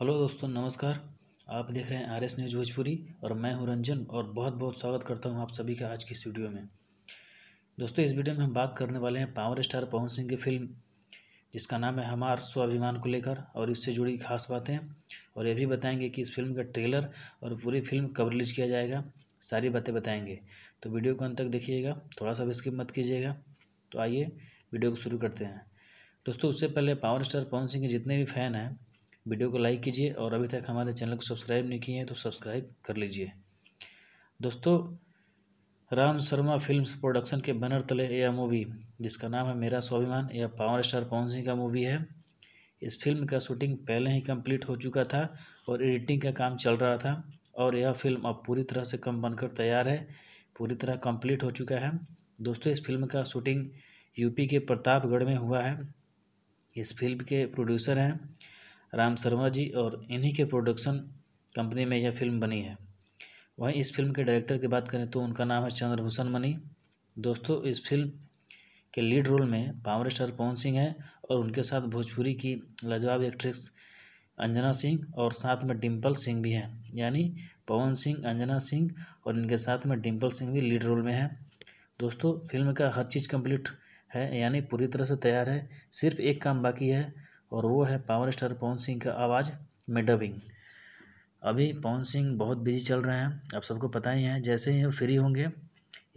hello दोस्तों नमस्कार आप देख रहे हैं आर एस न्यूज भोजपुरी और मैं हूं रंजन और बहुत बहुत स्वागत करता हूं आप सभी का आज की इस वीडियो में दोस्तों इस वीडियो में हम बात करने वाले हैं पावर स्टार पवन सिंह की फिल्म जिसका नाम है हमार स्वाभिमान को लेकर और इससे जुड़ी खास बातें और ये भी बताएंगे कि इस फिल्म का ट्रेलर और पूरी फिल्म कब रिलीज किया जाएगा सारी बातें बताएंगे तो वीडियो को अंत तक देखिएगा थोड़ा सा भी स्किप मत कीजिएगा तो आइए वीडियो को शुरू करते हैं दोस्तों उससे पहले पावर स्टार पवन सिंह के जितने भी फैन हैं वीडियो को लाइक कीजिए और अभी तक हमारे चैनल को सब्सक्राइब नहीं किए हैं तो सब्सक्राइब कर लीजिए दोस्तों राम शर्मा फिल्म्स प्रोडक्शन के बैनर तले यह मूवी जिसका नाम है मेरा स्वाभिमान यह पावर स्टार पवन सिंह का मूवी है इस फिल्म का शूटिंग पहले ही कंप्लीट हो चुका था और एडिटिंग का काम चल रहा था और यह फिल्म अब पूरी तरह से कम बनकर तैयार है पूरी तरह कंप्लीट हो चुका है दोस्तों इस फिल्म का शूटिंग यूपी के प्रतापगढ़ में हुआ है इस फिल्म के प्रोड्यूसर हैं राम शर्मा जी और इन्हीं के प्रोडक्शन कंपनी में यह फिल्म बनी है वहीं इस फिल्म के डायरेक्टर की बात करें तो उनका नाम है चंद्रभूषण मणि दोस्तों इस फिल्म के लीड रोल में पावर स्टार पवन सिंह हैं और उनके साथ भोजपुरी की लाजवाब एक्ट्रेस अंजना सिंह और साथ में डिम्पल सिंह भी हैं यानी पवन सिंह अंजना सिंह और इनके साथ में डिम्पल सिंह भी लीड रोल में हैं दोस्तों फिल्म का हर चीज़ कंप्लीट है यानी पूरी तरह से तैयार है सिर्फ एक काम बाकी है और वो है पावर स्टार पवन सिंह का आवाज़ में डबिंग अभी पवन सिंह बहुत बिजी चल रहे हैं आप सबको पता ही है जैसे ही वो फ्री होंगे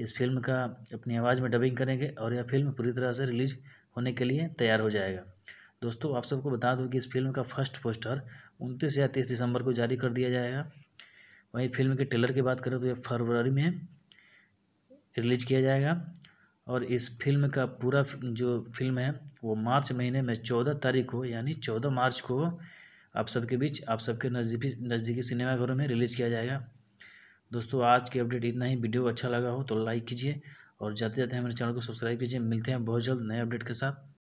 इस फिल्म का अपनी आवाज़ में डबिंग करेंगे और यह फिल्म पूरी तरह से रिलीज होने के लिए तैयार हो जाएगा दोस्तों आप सबको बता दूँ कि इस फिल्म का फर्स्ट पोस्टर उनतीस या तीस दिसंबर को जारी कर दिया जाएगा वहीं फिल्म के ट्रेलर की बात करें तो यह फरवरी में रिलीज किया जाएगा और इस फिल्म का पूरा जो फिल्म है वो मार्च महीने में चौदह तारीख को यानी चौदह मार्च को आप सबके बीच आप सबके नज़दीकी नज़दीकी सिनेमाघरों में रिलीज़ किया जाएगा दोस्तों आज के अपडेट इतना ही वीडियो अच्छा लगा हो तो लाइक कीजिए और जाते जाते हमारे चैनल को सब्सक्राइब कीजिए मिलते हैं बहुत जल्द नए अपडेट के साथ